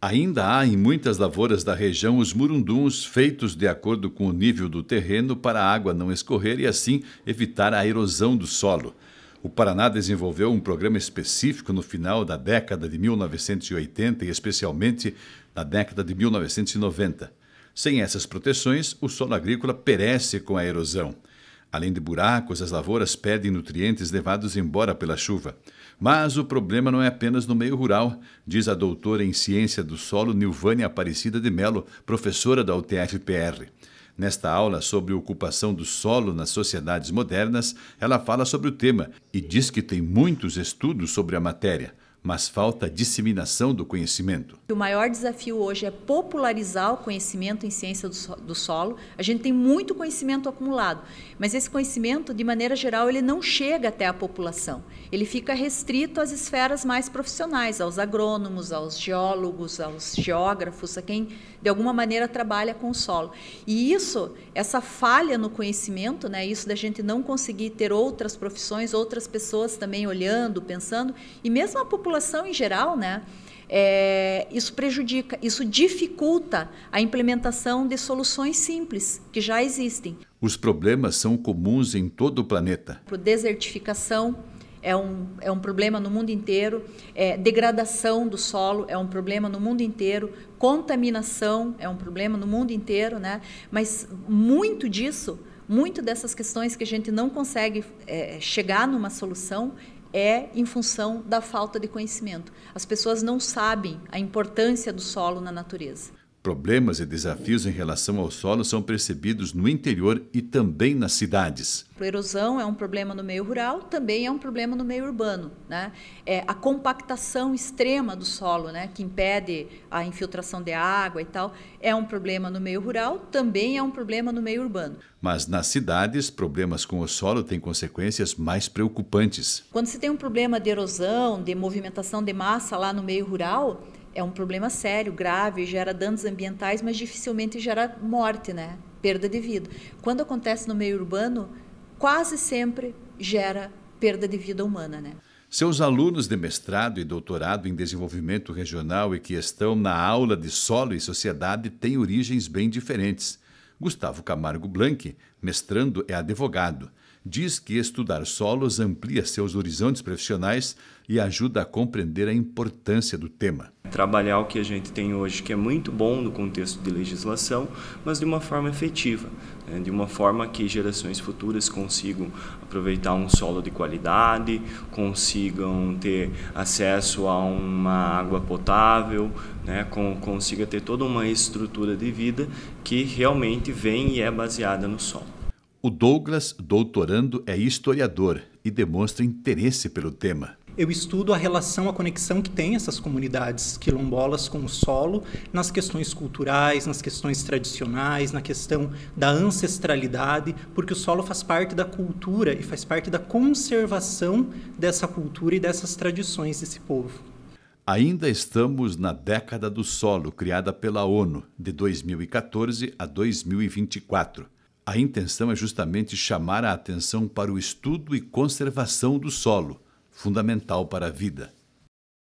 Ainda há em muitas lavouras da região os murunduns feitos de acordo com o nível do terreno para a água não escorrer e assim evitar a erosão do solo. O Paraná desenvolveu um programa específico no final da década de 1980 e especialmente na década de 1990. Sem essas proteções, o solo agrícola perece com a erosão. Além de buracos, as lavouras perdem nutrientes levados embora pela chuva. Mas o problema não é apenas no meio rural, diz a doutora em ciência do solo Nilvânia Aparecida de Melo, professora da UTFPR. Nesta aula sobre ocupação do solo nas sociedades modernas, ela fala sobre o tema e diz que tem muitos estudos sobre a matéria mas falta disseminação do conhecimento. O maior desafio hoje é popularizar o conhecimento em ciência do solo. A gente tem muito conhecimento acumulado, mas esse conhecimento, de maneira geral, ele não chega até a população. Ele fica restrito às esferas mais profissionais, aos agrônomos, aos geólogos, aos geógrafos, a quem de alguma maneira trabalha com o solo. E isso, essa falha no conhecimento, né, isso da gente não conseguir ter outras profissões, outras pessoas também olhando, pensando, e mesmo a população população em geral, né? É, isso prejudica, isso dificulta a implementação de soluções simples que já existem. Os problemas são comuns em todo o planeta. desertificação, é um, é um problema no mundo inteiro, é, degradação do solo é um problema no mundo inteiro, contaminação é um problema no mundo inteiro, né? mas muito disso, muito dessas questões que a gente não consegue é, chegar numa solução é em função da falta de conhecimento. As pessoas não sabem a importância do solo na natureza problemas e desafios em relação ao solo são percebidos no interior e também nas cidades. A erosão é um problema no meio rural, também é um problema no meio urbano. Né? É a compactação extrema do solo, né, que impede a infiltração de água e tal, é um problema no meio rural, também é um problema no meio urbano. Mas nas cidades, problemas com o solo têm consequências mais preocupantes. Quando se tem um problema de erosão, de movimentação de massa lá no meio rural, é um problema sério, grave, gera danos ambientais, mas dificilmente gera morte, né? Perda de vida. Quando acontece no meio urbano, quase sempre gera perda de vida humana, né? Seus alunos de mestrado e doutorado em desenvolvimento regional e que estão na aula de solo e sociedade têm origens bem diferentes. Gustavo Camargo Blanc, mestrando, é advogado. Diz que estudar solos amplia seus horizontes profissionais e ajuda a compreender a importância do tema trabalhar o que a gente tem hoje, que é muito bom no contexto de legislação, mas de uma forma efetiva, né? de uma forma que gerações futuras consigam aproveitar um solo de qualidade, consigam ter acesso a uma água potável, né? consiga ter toda uma estrutura de vida que realmente vem e é baseada no solo. O Douglas, doutorando, é historiador e demonstra interesse pelo tema eu estudo a relação, a conexão que tem essas comunidades quilombolas com o solo nas questões culturais, nas questões tradicionais, na questão da ancestralidade, porque o solo faz parte da cultura e faz parte da conservação dessa cultura e dessas tradições desse povo. Ainda estamos na década do solo, criada pela ONU, de 2014 a 2024. A intenção é justamente chamar a atenção para o estudo e conservação do solo, fundamental para a vida.